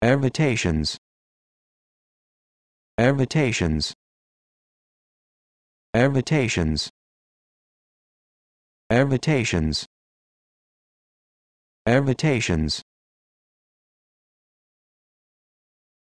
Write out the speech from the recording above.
invitations invitations invitations invitations invitations